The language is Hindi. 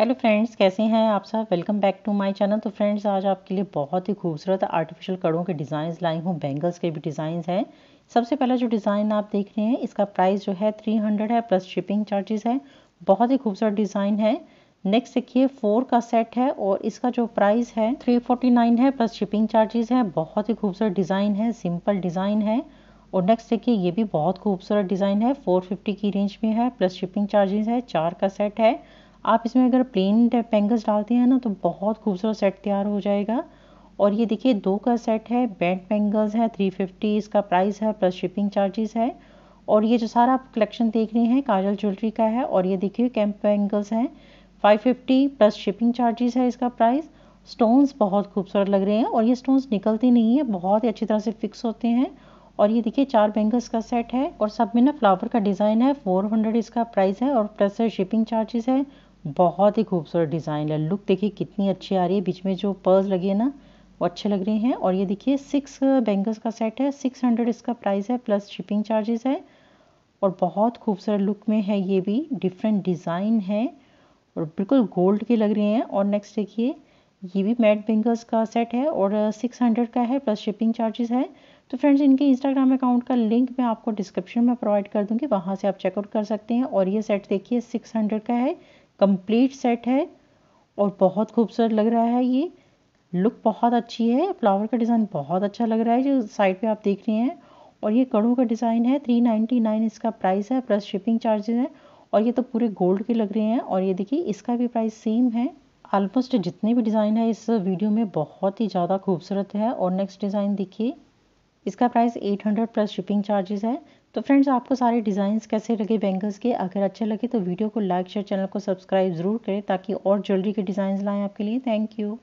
हेलो फ्रेंड्स कैसे हैं आप सब welcome back to my channel तो फ्रेंड्स आज आपके लिए बहुत ही खूबसूरत आर्टिफिशियल कड़ों के डिजाइन लाई हूँ बैंगल्स के भी डिज़ाइन हैं सबसे पहला जो डिज़ाइन आप देख रहे हैं इसका प्राइस जो है 300 है प्लस शिपिंग चार्जेस है बहुत ही खूबसूरत डिज़ाइन है नेक्स्ट देखिए फोर का सेट है और इसका जो प्राइस है नाइन है प्लस शिपिंग चार्जेस है बहुत ही खूबसूरत डिज़ाइन है सिंपल डिज़ाइन है और नेक्स्ट देखिए ये भी बहुत खूबसूरत डिज़ाइन है फिफ्टी की रेंज में है प्लस शिपिंग चार्जेस है चार का सेट है आप इसमें अगर प्लेन पेंगल्स डालते हैं ना तो बहुत खूबसूरत सेट तैयार हो जाएगा और ये देखिए दो का सेट है बेड पेंगल्स है थ्री फिफ्टी इसका प्राइस है प्लस शिपिंग चार्जेस है और ये जो सारा आप कलेक्शन देख रहे हैं काजल ज्वेलरी का है और ये देखिए कैंप पेंगल्स हैं 550 प्लस शिपिंग चार्जेस है इसका प्राइस स्टोन्स बहुत खूबसूरत लग रहे हैं और ये स्टोन्स निकलते नहीं है बहुत ही अच्छी तरह से फिक्स होते हैं और ये देखिए चार बैंगल्स का सेट है और सब में ना फ्लावर का डिज़ाइन है हंड्रेड इसका प्राइस है और प्लस शिपिंग चार्जेस है बहुत ही खूबसूरत डिज़ाइन है लुक देखिए कितनी अच्छी आ रही है बीच में जो पर्स लगी है ना वो अच्छे लग रहे हैं और ये देखिए सिक्स बैंगल्स का सेट है सिक्स हंड्रेड इसका प्राइस है प्लस शिपिंग चार्जेस है और बहुत खूबसूरत लुक में है ये भी डिफरेंट डिज़ाइन है और बिल्कुल गोल्ड के लग रहे हैं और नेक्स्ट देखिए ये भी मैट बैंगल्स का सेट है और सिक्स हंड्रेड का है प्लस शिपिंग चार्जेस है तो फ्रेंड्स इनके इंस्टाग्राम अकाउंट का लिंक मैं आपको डिस्क्रिप्शन में प्रोवाइड कर दूंगी वहाँ से आप चेकआउट कर सकते हैं और ये सेट देखिए सिक्स हंड्रेड का है कंप्लीट सेट है और बहुत खूबसूरत लग रहा है ये लुक बहुत अच्छी है फ्लावर का डिज़ाइन बहुत अच्छा लग रहा है जो साइड पे आप देख रहे हैं और ये कड़ों का डिज़ाइन है थ्री नाइन्टी नाइन इसका प्राइस है प्लस शिपिंग चार्जेस हैं और ये तो पूरे गोल्ड के लग रहे हैं और ये देखिए इसका भी प्राइस सेम है ऑलमोस्ट जितने भी डिज़ाइन है इस वीडियो में बहुत ही ज़्यादा खूबसूरत है और नेक्स्ट डिज़ाइन देखिए इसका प्राइस 800 प्लस शिपिंग चार्जेस है तो फ्रेंड्स आपको सारे डिज़ाइंस कैसे लगे बैंगल्स के अगर अच्छे लगे तो वीडियो को लाइक शेयर चैनल को सब्सक्राइब ज़रूर करें ताकि और ज्वेलरी के डिजाइन लाएँ आपके लिए थैंक यू